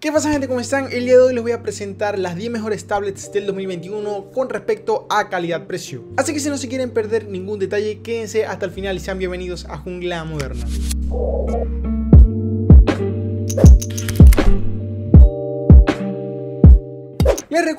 ¿Qué pasa gente? ¿Cómo están? El día de hoy les voy a presentar las 10 mejores tablets del 2021 con respecto a calidad-precio. Así que si no se quieren perder ningún detalle, quédense hasta el final y sean bienvenidos a Jungla Moderna.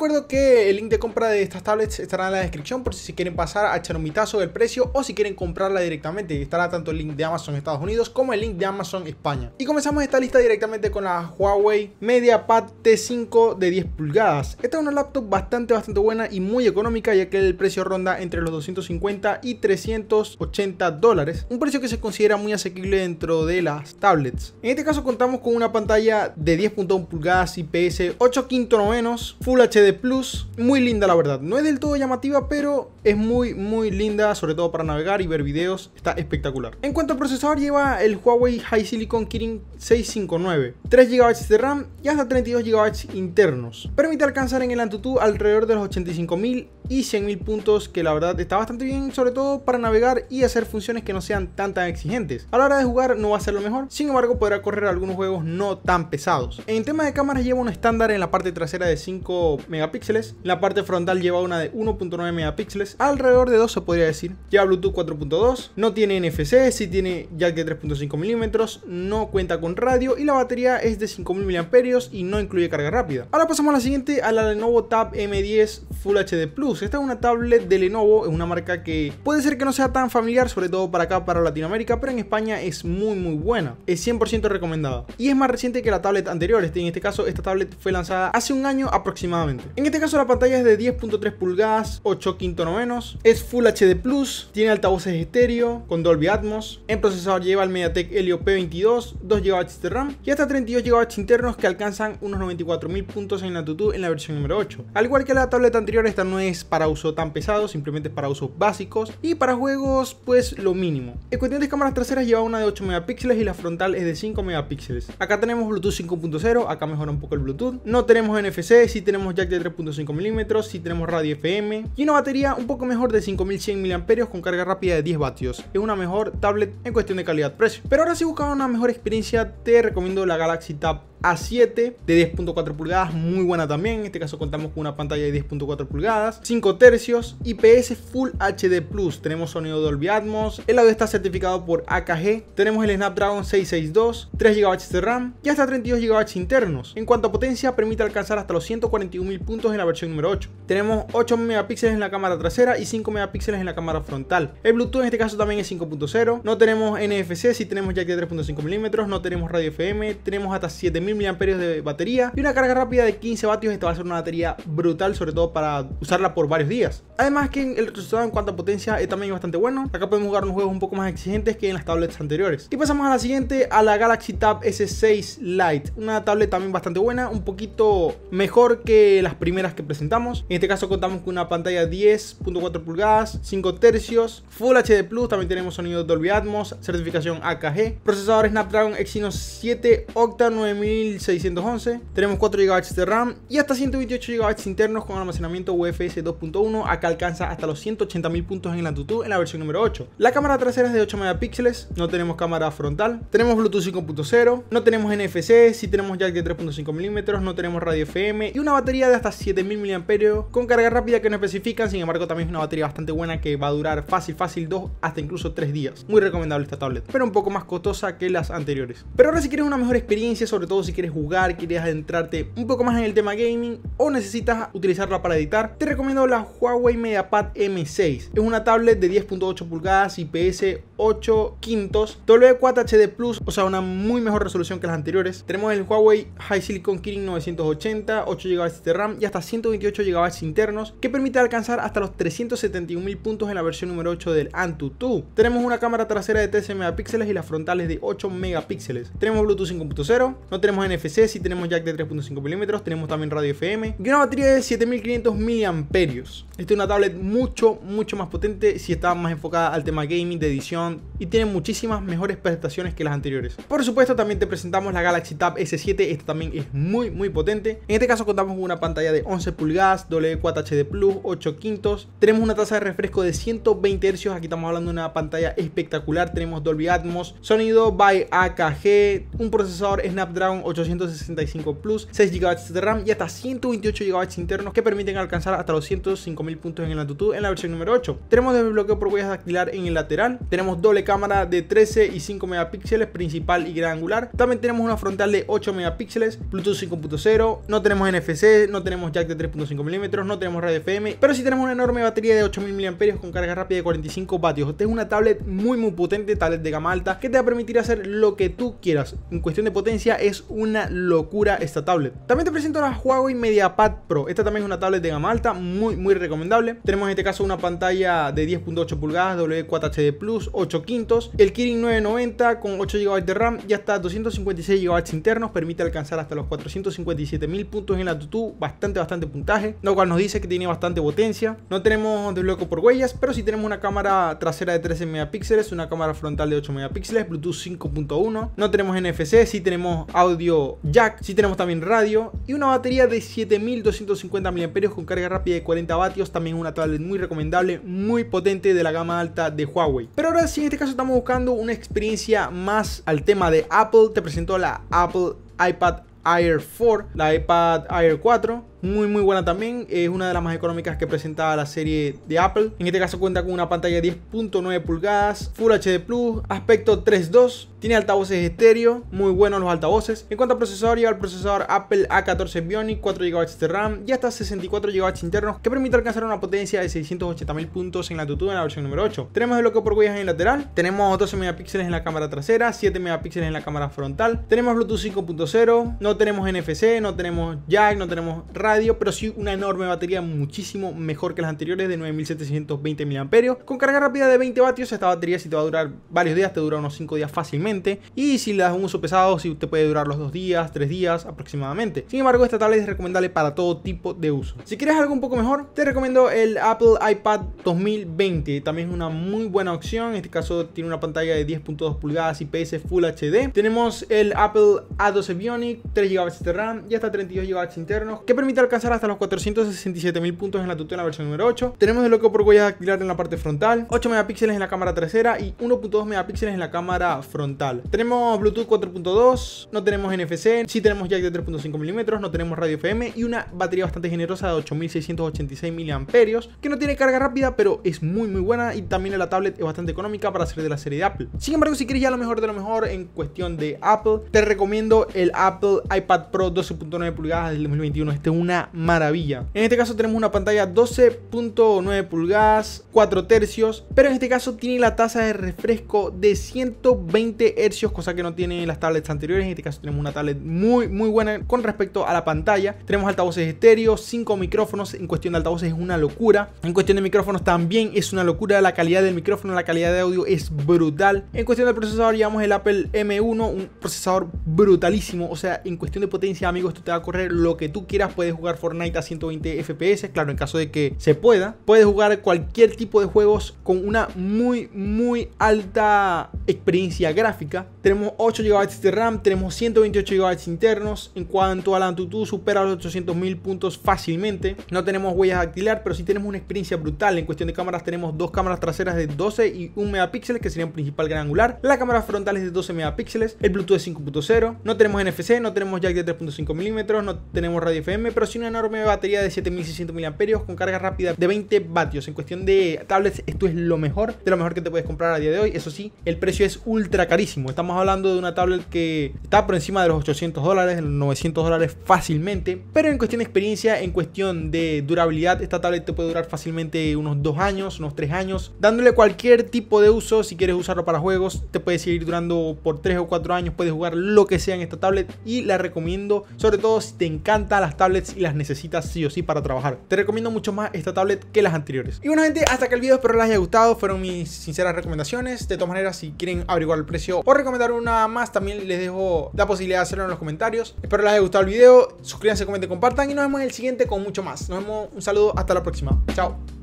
recuerdo que el link de compra de estas tablets estará en la descripción por si quieren pasar a echar un vistazo del precio o si quieren comprarla directamente. Estará tanto el link de Amazon Estados Unidos como el link de Amazon España. Y comenzamos esta lista directamente con la Huawei MediaPad T5 de 10 pulgadas. Esta es una laptop bastante, bastante buena y muy económica ya que el precio ronda entre los 250 y 380 dólares. Un precio que se considera muy asequible dentro de las tablets. En este caso contamos con una pantalla de 10.1 pulgadas IPS 8 quinto menos Full HD Plus. Muy linda la verdad. No es del todo llamativa, pero es muy, muy linda, sobre todo para navegar y ver videos. Está espectacular. En cuanto al procesador, lleva el Huawei High Silicon Kirin 659. 3 GB de RAM y hasta 32 GB internos. Permite alcanzar en el Antutu alrededor de los 85.000 y 100.000 puntos que la verdad está bastante bien, sobre todo para navegar y hacer funciones que no sean tan tan exigentes. A la hora de jugar no va a ser lo mejor, sin embargo podrá correr algunos juegos no tan pesados. En tema de cámaras lleva un estándar en la parte trasera de 5 megapíxeles, en la parte frontal lleva una de 1.9 megapíxeles, alrededor de 2 se podría decir. Lleva Bluetooth 4.2, no tiene NFC, si tiene jack de 3.5 milímetros, no cuenta con radio y la batería es de 5000 mAh y no incluye carga rápida. Ahora pasamos a la siguiente, a la Lenovo Tab M10 Full HD Plus esta es una tablet de Lenovo, es una marca que puede ser que no sea tan familiar, sobre todo para acá, para Latinoamérica, pero en España es muy muy buena, es 100% recomendada. Y es más reciente que la tablet anterior, este, en este caso esta tablet fue lanzada hace un año aproximadamente. En este caso la pantalla es de 10.3 pulgadas, 8 quinto no menos es Full HD Plus, tiene altavoces estéreo con Dolby Atmos, en procesador lleva el MediaTek Helio P22, 2 GB de RAM y hasta 32 GB internos que alcanzan unos 94.000 puntos en la TUTU en la versión número 8. Al igual que la tablet anterior, esta no es para uso tan pesado, simplemente para usos básicos. Y para juegos, pues lo mínimo. En cuestión de cámaras traseras lleva una de 8 megapíxeles y la frontal es de 5 megapíxeles. Acá tenemos Bluetooth 5.0, acá mejora un poco el Bluetooth. No tenemos NFC, sí tenemos jack de 3.5 milímetros, sí tenemos radio FM. Y una batería un poco mejor de 5100 mAh con carga rápida de 10 vatios. Es una mejor tablet en cuestión de calidad-precio. Pero ahora si buscas una mejor experiencia, te recomiendo la Galaxy Tab a7 de 10.4 pulgadas, muy buena también. En este caso contamos con una pantalla de 10.4 pulgadas, 5 tercios, IPS Full HD Plus. Tenemos sonido Dolby Atmos. El audio está certificado por AKG. Tenemos el Snapdragon 662, 3 GB de RAM y hasta 32 GB internos. En cuanto a potencia, permite alcanzar hasta los 141.000 puntos en la versión número 8. Tenemos 8 megapíxeles en la cámara trasera y 5 megapíxeles en la cámara frontal. El Bluetooth en este caso también es 5.0. No tenemos NFC, si tenemos jack de 3.5 milímetros, no tenemos radio FM, tenemos hasta 7000 miliamperios de batería y una carga rápida de 15 vatios. Esta va a ser una batería brutal, sobre todo para usarla por varios días. Además que el resultado en cuanto a potencia es también bastante bueno. Acá podemos jugar unos juegos un poco más exigentes que en las tablets anteriores. Y pasamos a la siguiente, a la Galaxy Tab S6 Lite. Una tablet también bastante buena, un poquito mejor que las primeras que presentamos. En este caso contamos con una pantalla 10.4 pulgadas, 5 tercios, Full HD Plus, también tenemos sonido Dolby Atmos, certificación AKG, procesador Snapdragon Exynos 7 Octa 9000 1611, tenemos 4 GB de RAM y hasta 128 GB internos con almacenamiento UFS 2.1, acá alcanza hasta los 180.000 puntos en la Antutu en la versión número 8. La cámara trasera es de 8 megapíxeles, no tenemos cámara frontal, tenemos Bluetooth 5.0, no tenemos NFC, sí tenemos jack de 3.5 milímetros, no tenemos radio FM y una batería de hasta 7000 mAh con carga rápida que no especifican, sin embargo también es una batería bastante buena que va a durar fácil fácil 2 hasta incluso 3 días. Muy recomendable esta tablet, pero un poco más costosa que las anteriores. Pero ahora si quieres una mejor experiencia, sobre todo si quieres jugar, quieres adentrarte un poco más en el tema gaming o necesitas utilizarla para editar, te recomiendo la Huawei MediaPad M6. Es una tablet de 10.8 pulgadas IPS 8 quintos, W4 HD Plus, o sea, una muy mejor resolución que las anteriores. Tenemos el Huawei High Silicon Kirin 980, 8 GB de RAM y hasta 128 GB internos, que permite alcanzar hasta los 371.000 puntos en la versión número 8 del Antutu. Tenemos una cámara trasera de 13 megapíxeles y las frontales de 8 megapíxeles. Tenemos Bluetooth 5.0, no tenemos en NFC, si tenemos jack de 3.5 milímetros, tenemos también radio FM y una batería de 7500 mAh Esta es una tablet mucho, mucho más potente si está más enfocada al tema gaming, de edición y tiene muchísimas mejores prestaciones que las anteriores. Por supuesto, también te presentamos la Galaxy Tab S7, esta también es muy, muy potente. En este caso contamos con una pantalla de 11 pulgadas, W4HD Plus, 8 quintos. Tenemos una tasa de refresco de 120 Hz, aquí estamos hablando de una pantalla espectacular. Tenemos Dolby Atmos, sonido by AKG, un procesador Snapdragon 865 Plus, 6 GB de RAM y hasta 128 GB internos que permiten alcanzar hasta los 105.000 puntos en el AnTuTu en la versión número 8. Tenemos desbloqueo por huellas dactilar en el lateral, tenemos doble cámara de 13 y 5 megapíxeles principal y gran angular, también tenemos una frontal de 8 megapíxeles, Bluetooth 5.0, no tenemos NFC, no tenemos jack de 3.5 milímetros, no tenemos radio FM, pero sí tenemos una enorme batería de 8000 mAh con carga rápida de 45 vatios. Esta es una tablet muy muy potente, tablet de gama alta, que te va a permitir hacer lo que tú quieras. En cuestión de potencia es una locura esta tablet. También te presento la Huawei MediaPad Pro. Esta también es una tablet de gama alta, muy, muy recomendable. Tenemos en este caso una pantalla de 10.8 pulgadas, W4HD Plus, 8 quintos. El Kirin 990 con 8 GB de RAM y hasta 256 GB internos. Permite alcanzar hasta los 457.000 puntos en la Tutu. Bastante, bastante puntaje. Lo cual nos dice que tiene bastante potencia. No tenemos desbloqueo por huellas, pero sí tenemos una cámara trasera de 13 megapíxeles, una cámara frontal de 8 megapíxeles, Bluetooth 5.1. No tenemos NFC, sí tenemos audio jack. si tenemos también radio y una batería de 7250 mAh con carga rápida de 40 vatios. También una tablet muy recomendable, muy potente de la gama alta de Huawei. Pero ahora si en este caso estamos buscando una experiencia más al tema de Apple. Te presento la Apple iPad Air 4, la iPad Air 4 muy muy buena también, es una de las más económicas que presentaba la serie de Apple. En este caso cuenta con una pantalla de 10.9 pulgadas, Full HD Plus, aspecto 3.2, tiene altavoces estéreo, muy buenos los altavoces. En cuanto a procesador, lleva el procesador Apple A14 Bionic, 4 GB de RAM y hasta 64 GB internos que permite alcanzar una potencia de 680.000 puntos en la latitud en la versión número 8. Tenemos el bloqueo por huellas en el lateral, tenemos 12 megapíxeles en la cámara trasera, 7 megapíxeles en la cámara frontal, tenemos Bluetooth 5.0, no tenemos NFC, no tenemos jack, no tenemos RAM pero sí una enorme batería muchísimo mejor que las anteriores de 9720 mAh. Con carga rápida de 20 vatios, esta batería si te va a durar varios días, te dura unos 5 días fácilmente. Y si le das un uso pesado, si te puede durar los 2 días, 3 días aproximadamente. Sin embargo, esta tablet es recomendable para todo tipo de uso. Si quieres algo un poco mejor, te recomiendo el Apple iPad 2020. También es una muy buena opción. En este caso tiene una pantalla de 10.2 pulgadas y IPS Full HD. Tenemos el Apple A12 Bionic, 3 GB de RAM y hasta 32 GB internos que permite alcanzar hasta los 467 mil puntos en la tutela versión número 8. Tenemos el loco por huella dactilar en la parte frontal, 8 megapíxeles en la cámara trasera y 1.2 megapíxeles en la cámara frontal. Tenemos Bluetooth 4.2, no tenemos NFC, sí tenemos jack de 3.5 milímetros, no tenemos radio FM y una batería bastante generosa de 8686 miliamperios que no tiene carga rápida pero es muy muy buena y también la tablet es bastante económica para ser de la serie de Apple. Sin embargo, si quieres ya lo mejor de lo mejor en cuestión de Apple, te recomiendo el Apple iPad Pro 12.9 pulgadas del 2021. Este es una maravilla. En este caso tenemos una pantalla 12.9 pulgadas, 4 tercios, pero en este caso tiene la tasa de refresco de 120 hercios, cosa que no tiene las tablets anteriores. En este caso tenemos una tablet muy, muy buena con respecto a la pantalla. Tenemos altavoces estéreo, 5 micrófonos. En cuestión de altavoces es una locura. En cuestión de micrófonos también es una locura. La calidad del micrófono, la calidad de audio es brutal. En cuestión del procesador llevamos el Apple M1, un procesador brutalísimo. O sea, en cuestión de potencia, amigos, tú te va a correr lo que tú quieras. Puedes jugar Fortnite a 120 FPS, claro, en caso de que se pueda. Puedes jugar cualquier tipo de juegos con una muy, muy alta experiencia gráfica. Tenemos 8 GB de RAM, tenemos 128 GB internos. En cuanto a la antutu supera los mil puntos fácilmente. No tenemos huellas dactilar, pero sí tenemos una experiencia brutal. En cuestión de cámaras, tenemos dos cámaras traseras de 12 y 1 megapíxeles, que serían principal gran angular. La cámara frontal es de 12 megapíxeles, el Bluetooth 5.0. No tenemos NFC, no tenemos jack de 3.5 milímetros, no tenemos radio FM, pero una enorme batería de 7600 mAh con carga rápida de 20 vatios. En cuestión de tablets, esto es lo mejor, de lo mejor que te puedes comprar a día de hoy. Eso sí, el precio es ultra carísimo. Estamos hablando de una tablet que está por encima de los 800 dólares, los 900 dólares fácilmente. Pero en cuestión de experiencia, en cuestión de durabilidad, esta tablet te puede durar fácilmente unos 2 años, unos 3 años. Dándole cualquier tipo de uso, si quieres usarlo para juegos, te puede seguir durando por 3 o 4 años. Puedes jugar lo que sea en esta tablet y la recomiendo, sobre todo si te encantan las tablets y las necesitas sí o sí para trabajar. Te recomiendo mucho más esta tablet que las anteriores. Y bueno gente, hasta que el video espero les haya gustado, fueron mis sinceras recomendaciones. De todas maneras, si quieren averiguar el precio o recomendar una más, también les dejo la posibilidad de hacerlo en los comentarios. Espero les haya gustado el video, suscríbanse, comenten, compartan y nos vemos en el siguiente con mucho más. Nos vemos, un saludo, hasta la próxima. Chao.